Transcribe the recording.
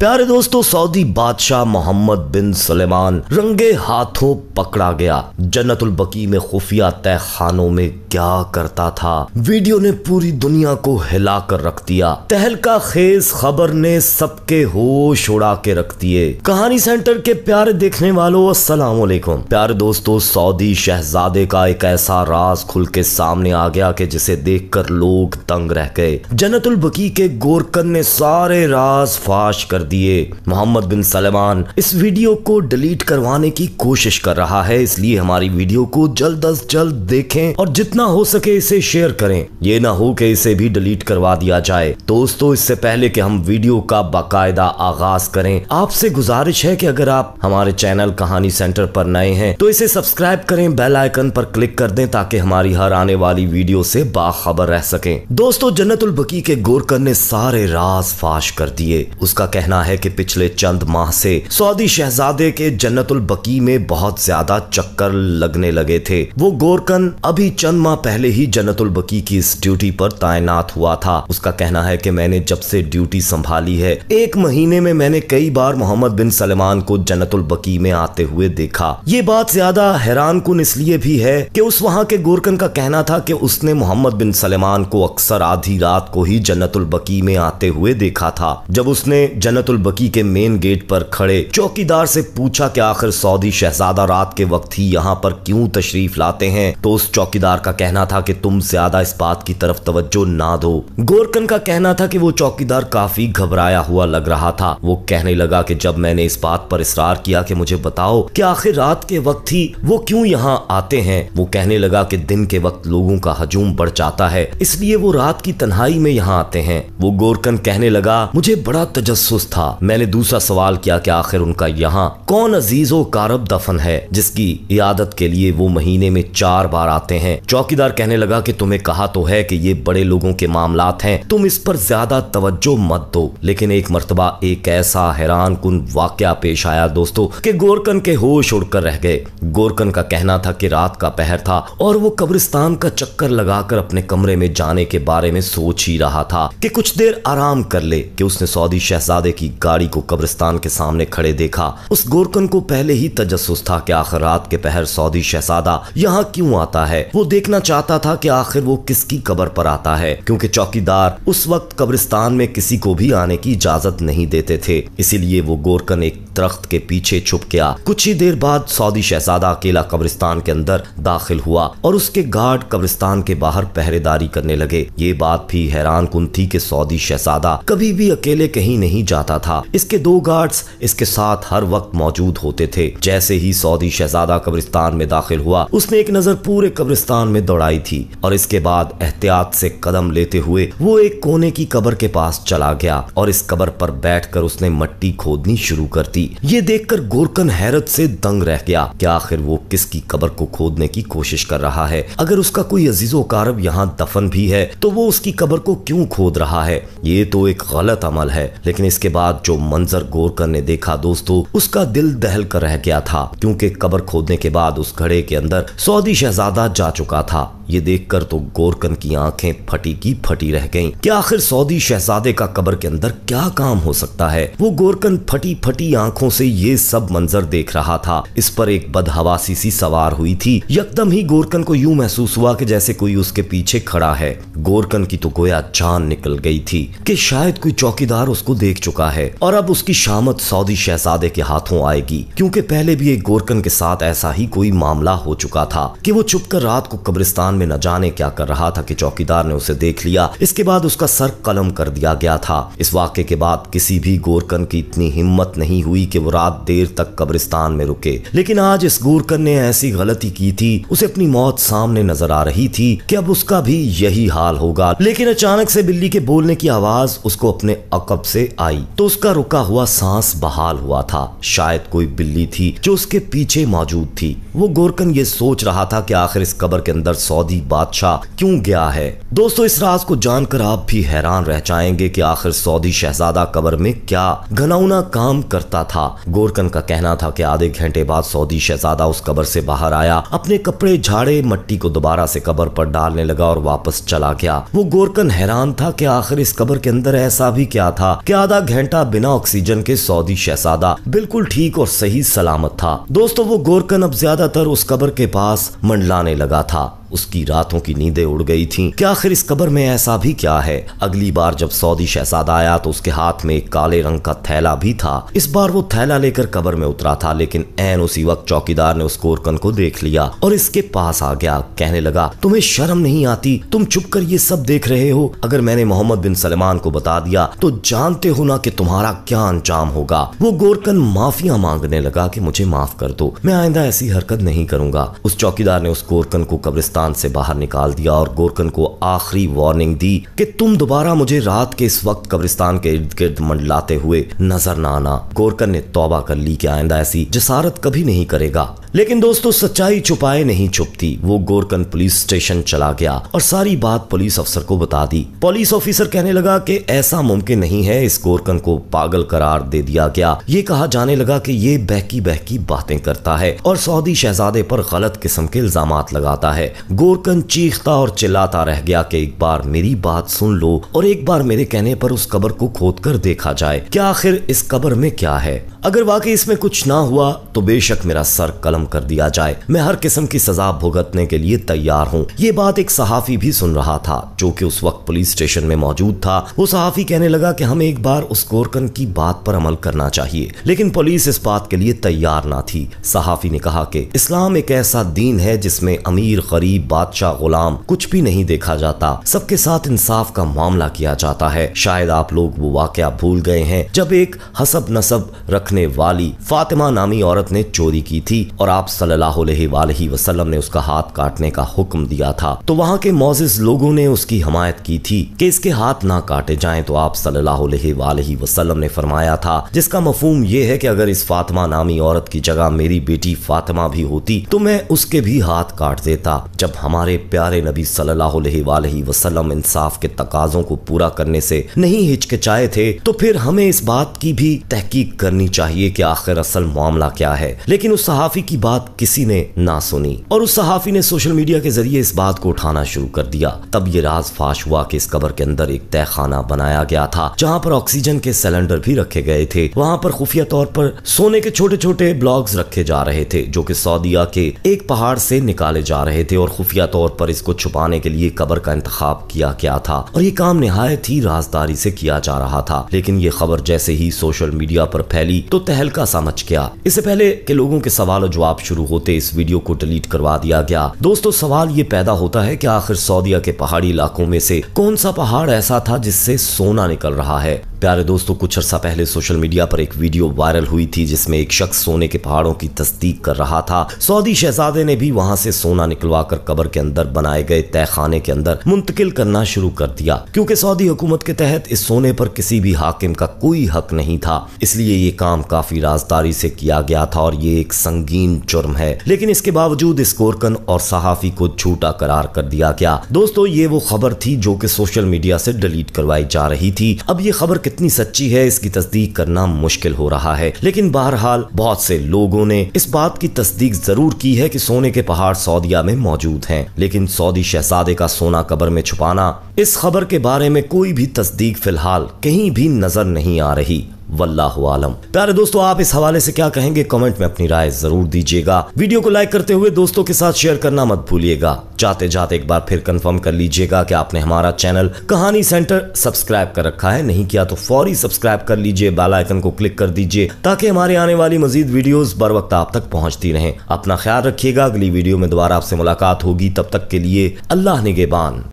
प्यारे दोस्तों सऊदी बादशाह मोहम्मद बिन सलेमान रंगे हाथों पकड़ा गया जन्नतुल बकी में खुफिया तय खानों में क्या करता था वीडियो ने पूरी दुनिया को हिला कर रख दिया तहलका खेज खबर ने सबके होश उड़ा के रख दिए कहानी सेंटर के प्यारे देखने वालों अस्सलाम वालेकुम प्यारे दोस्तों सऊदी शहजादे का एक ऐसा राज खुल के सामने आ गया के जिसे देख कर लोग तंग रह गए जन्नतुल बकी के गोरकन ने सारे राज फाश कर दिए मोहम्मद बिन सलमान इस वीडियो को डिलीट करवाने की कोशिश कर रहा है इसलिए हमारी वीडियो को जल्द अज जल्द देखें और जितना हो सके इसे शेयर करें ये ना हो कि इसे भी डिलीट करवा दिया जाए दोस्तों इससे पहले कि हम वीडियो का बाकायदा आगाज करें आपसे गुजारिश है कि अगर आप हमारे चैनल कहानी सेंटर पर नए हैं तो इसे सब्सक्राइब करें बेल आइकन पर क्लिक कर दें ताकि हमारी हर आने वाली वीडियो से बाखबर रह सकें दोस्तों जन्नतुल बकी के गोरकर ने सारे राज फाश कर दिए उसका कहना कहना है कि पिछले चंद माह से सऊदी शहजादे के जन्नतुल बकी में बहुत ज्यादा चक्कर लगने लगे थे वो गोरकन अभी चंद माह पहले ही जन्नतुल बकी की इस ड्यूटी पर तैनात हुआ था उसका कहना है कि मैंने जब से ड्यूटी संभाली है एक महीने में मैंने कई बार मोहम्मद बिन सलमान को जन्नतुल बकी में आते हुए देखा ये बात ज्यादा हैरान कुन इसलिए भी है की उस वहाँ के गोरकन का कहना था की उसने मोहम्मद बिन सलमान को अक्सर आधी रात को ही जन्नतुल बकी में आते हुए देखा था जब उसने जन्नत बैतुल बकी के मेन गेट पर खड़े चौकीदार से पूछा कि आखिर सऊदी शहजादा रात के वक्त ही यहाँ पर क्यों तशरीफ लाते हैं तो उस चौकीदार का कहना था कि तुम ज्यादा इस बात की तरफ तवज्जो ना दो गोरकन का कहना था कि वो चौकीदार काफी घबराया हुआ लग रहा था वो कहने लगा कि जब मैंने इस बात पर इसरार किया कि मुझे बताओ कि आखिर रात के वक्त ही वो क्यों यहाँ आते हैं वो कहने लगा कि दिन के वक्त लोगों का हजूम बढ़ जाता है इसलिए वो रात की तन्हाई में यहाँ आते हैं वो गोरकन कहने लगा मुझे बड़ा तजस्स था था मैंने दूसरा सवाल किया कि आखिर उनका यहाँ कौन अजीज व कारब दफन है जिसकी इयादत के लिए वो महीने में चार बार आते हैं चौकीदार कहने लगा कि तुम्हें कहा तो है कि ये बड़े लोगों के मामलात हैं तुम इस पर ज्यादा तवज्जो मत दो लेकिन एक मरतबा एक ऐसा हैरान कन वाक्य पेश आया दोस्तों कि गोरकन के होश उड़कर रह गए गोरकन का कहना था की रात का पहर था और वो कब्रिस्तान का चक्कर लगाकर अपने कमरे में जाने के बारे में सोच ही रहा था कि कुछ देर आराम कर ले कि उसने सऊदी शहजादे की की गाड़ी को कब्रिस्तान के सामने खड़े देखा उस गोरकन को पहले ही तजस था कि आखिर रात के पहर सऊदी शहजादा यहाँ क्यों आता है वो देखना चाहता था कि आखिर वो किसकी कबर पर आता है क्योंकि चौकीदार उस वक्त कब्रिस्तान में किसी को भी आने की इजाजत नहीं देते थे इसीलिए वो गोरकन एक दरख्त के पीछे छुप गया कुछ ही देर बाद सऊदी शहजादा अकेला कब्रिस्तान के अंदर दाखिल हुआ और उसके गार्ड कब्रिस्तान के बाहर पहरेदारी करने लगे ये बात भी हैरान कुन थी कि सऊदी शहजादा कभी भी अकेले कहीं नहीं जाता चाहता था इसके दो गार्ड्स इसके साथ हर वक्त मौजूद होते थे जैसे ही सऊदी शहजादा कब्रिस्तान में दाखिल हुआ उसने एक नजर पूरे कब्रिस्तान में दौड़ाई थी और इसके बाद एहतियात से कदम लेते हुए वो एक कोने की कबर के पास चला गया और इस कबर पर बैठकर उसने मट्टी खोदनी शुरू कर दी ये देखकर गोरकन हैरत से दंग रह गया क्या आखिर वो किसकी कबर को खोदने की कोशिश कर रहा है अगर उसका कोई अजीजो कारब यहाँ दफन भी है तो वो उसकी कबर को क्यों खोद रहा है ये तो एक गलत अमल है लेकिन इसके बाद जो मंजर गोरकर ने देखा दोस्तों उसका दिल दहल कर रह गया था क्योंकि कबर खोदने के बाद उस घड़े के अंदर सऊदी शहजादा जा चुका था ये देखकर तो गोरकन की आंखें फटी की फटी रह गईं क्या आखिर सऊदी शहजादे का कब्र के अंदर क्या काम हो सकता है वो गोरकन फटी फटी आंखों से ये सब मंजर देख रहा था इस पर एक बदहवासी सी सवार हुई थी यकदम ही गोरकन को यूं महसूस हुआ कि जैसे कोई उसके पीछे खड़ा है गोरकन की तो गोया जान निकल गई थी कि शायद कोई चौकीदार उसको देख चुका है और अब उसकी शामत सऊदी शहजादे के हाथों आएगी क्योंकि पहले भी एक गोरकन के साथ ऐसा ही कोई मामला हो चुका था कि वो छुपकर रात को कब्रिस्तान में न जाने क्या कर रहा था कि चौकीदार ने उसे देख लिया इसके बाद उसका सर कलम कर दिया गया था इस वाक्य के बाद किसी भी गोरकन की इतनी हिम्मत नहीं हुई कि वो रात देर तक कब्रिस्तान में रुके लेकिन आज इस गोरकन ने ऐसी गलती की थी उसे अपनी मौत सामने नजर आ रही थी कि अब उसका भी यही हाल होगा लेकिन अचानक से बिल्ली के बोलने की आवाज उसको अपने अकब से आई तो उसका रुका हुआ सांस बहाल हुआ था शायद कोई बिल्ली थी जो उसके पीछे मौजूद थी वो गोरकन ये सोच रहा था कि आखिर इस कबर के अंदर सौ सऊदी बादशाह क्यों गया है दोस्तों इस राज को जानकर आप भी हैरान रह जाएंगे कि आखिर सऊदी शहजादा कबर में क्या घनौना काम करता था गोरकन का कहना था कि आधे घंटे बाद सऊदी शहजादा उस कबर से बाहर आया अपने कपड़े झाड़े मट्टी को दोबारा से कबर पर डालने लगा और वापस चला गया वो गोरकन हैरान था की आखिर इस कबर के अंदर ऐसा भी क्या था की आधा घंटा बिना ऑक्सीजन के सऊदी शहजादा बिल्कुल ठीक और सही सलामत था दोस्तों वो गोरकन अब ज्यादातर उस कबर के पास मंडलाने लगा था उसकी रातों की नींदें उड़ गई थीं क्या आखिर इस कबर में ऐसा भी क्या है अगली बार जब सऊदी शहजादा आया तो उसके हाथ में एक काले रंग का थैला भी था इस बार वो थैला लेकर कबर में उतरा था लेकिन एन उसी वक्त चौकीदार ने उस कोरकन को देख लिया और इसके पास आ गया कहने लगा तुम्हें शर्म नहीं आती तुम चुप कर ये सब देख रहे हो अगर मैंने मोहम्मद बिन सलमान को बता दिया तो जानते हो ना कि तुम्हारा क्या अंजाम होगा वो गोरकन माफिया मांगने लगा कि मुझे माफ कर दो मैं आइंदा ऐसी हरकत नहीं करूंगा उस चौकीदार ने उस गोरकन को कब्रिस्तान कब्रिस्तान से बाहर निकाल दिया और गोरकन को आखिरी वार्निंग दी कि तुम दोबारा मुझे रात के इस वक्त कब्रिस्तान के इर्द गिर्द मंडलाते हुए नजर न आना गोरकन ने तौबा कर ली कि आइंदा ऐसी जसारत कभी नहीं करेगा लेकिन दोस्तों सच्चाई छुपाए नहीं छुपती वो गोरकन पुलिस स्टेशन चला गया और सारी बात पुलिस अफसर को बता दी पुलिस ऑफिसर कहने लगा कि ऐसा मुमकिन नहीं है इस गोरकन को पागल करार दे दिया गया ये कहा जाने लगा कि ये बहकी बहकी बातें करता है और सऊदी शहजादे पर गलत किस्म के इल्जाम लगाता है गोरकन चीखता और चिल्लाता रह गया कि एक बार मेरी बात सुन लो और एक बार मेरे कहने पर उस कबर को खोद कर देखा जाए क्या आखिर इस कबर में क्या है अगर वाकई इसमें कुछ ना हुआ तो बेशक मेरा सर कलम कर दिया जाए मैं हर किस्म की सजा भुगतने के लिए तैयार हूँ ये बात एक सहाफी भी सुन रहा था जो कि उस वक्त पुलिस स्टेशन में मौजूद था वो सहाफी कहने लगा कि हमें एक बार उस गोरकन की बात पर अमल करना चाहिए लेकिन पुलिस इस बात के लिए तैयार ना थी सहाफी ने कहा कि इस्लाम एक ऐसा दीन है जिसमें अमीर गरीब बादशाह गुलाम कुछ भी नहीं देखा जाता सबके साथ इंसाफ का मामला किया जाता है शायद आप लोग वो वाक्य भूल गए हैं जब एक हसब नसब रखने वाली फातिमा नामी औरत औरत ने चोरी की थी और आप सल्लाह वसलम ने उसका हाथ काटने का हुक्म दिया था तो वहाँ के मोजिज लोगों ने उसकी हमायत की थी कि इसके हाथ ना काटे जाए तो आप सल्लाह वसलम ने फरमाया था जिसका मफहम यह है कि अगर इस फातिमा नामी औरत की जगह मेरी बेटी फातिमा भी होती तो मैं उसके भी हाथ काट देता जब हमारे प्यारे नबी सल्लाम इंसाफ के तकाजों को पूरा करने से नहीं हिचकिचाए थे तो फिर हमें इस बात की भी तहकीक करनी चाहिए कि आखिर असल मामला क्या है लेकिन उस सहाफी की बात किसी ने ना सुनी और उस सहाफी ने सोशल मीडिया के जरिए इस बात को उठाना शुरू कर दिया तब ये राज फाश हुआ कि इस कबर के अंदर एक तय खाना बनाया गया था जहाँ पर ऑक्सीजन के सिलेंडर भी रखे गए थे वहाँ पर खुफिया तौर पर सोने के छोटे छोटे ब्लॉग्स रखे जा रहे थे जो कि सऊदिया के एक पहाड़ से निकाले जा रहे थे और खुफिया तौर पर इसको छुपाने के लिए कबर का इंतखाब किया गया था और ये काम नहायत ही राजदारी से किया जा रहा था लेकिन ये खबर जैसे ही सोशल मीडिया पर फैली तो तहलका समझ गया इससे पहले पहले के लोगों के सवाल और जवाब शुरू होते इस वीडियो को डिलीट करवा दिया गया दोस्तों सवाल ये पैदा होता है कि आखिर सऊदिया के पहाड़ी इलाकों में से कौन सा पहाड़ ऐसा था जिससे सोना निकल रहा है प्यारे दोस्तों कुछ अर्सा पहले सोशल मीडिया पर एक वीडियो वायरल हुई थी जिसमें एक शख्स सोने के पहाड़ों की तस्दीक कर रहा था सऊदी शहजादे ने भी वहां से सोना निकलवाकर कबर के अंदर बनाए गए तय खाने के अंदर मुंतकिल करना शुरू कर दिया क्योंकि सऊदी हुकूमत के तहत इस सोने पर किसी भी हाकिम का कोई हक नहीं था इसलिए ये काम काफी राजदारी से किया गया था और ये एक संगीन जुर्म है लेकिन इसके बावजूद इस कोरकन और सहाफी को छूटा करार कर दिया गया दोस्तों ये वो खबर थी जो की सोशल मीडिया से डिलीट करवाई जा रही थी अब ये खबर कितनी सच्ची है इसकी तस्दीक करना मुश्किल हो रहा है लेकिन बहरहाल बहुत से लोगों ने इस बात की तस्दीक जरूर की है कि सोने के पहाड़ सऊदिया में मौजूद हैं लेकिन सऊदी शहजादे का सोना कबर में छुपाना इस खबर के बारे में कोई भी तस्दीक फिलहाल कहीं भी नजर नहीं आ रही वल्लाम प्यारे दोस्तों आप इस हवाले से क्या कहेंगे कमेंट में अपनी राय जरूर दीजिएगा वीडियो को लाइक करते हुए दोस्तों के साथ शेयर करना मत भूलिएगा जाते जाते एक बार फिर कंफर्म कर लीजिएगा कि आपने हमारा चैनल कहानी सेंटर सब्सक्राइब कर रखा है नहीं किया तो फौरी सब्सक्राइब कर लीजिए बेल आइकन को क्लिक कर दीजिए ताकि हमारे आने वाली मजीद वीडियोस बर वक्त आप तक पहुंचती रहें अपना ख्याल रखिएगा अगली वीडियो में दोबारा आपसे मुलाकात होगी तब तक के लिए अल्लाह निगेबान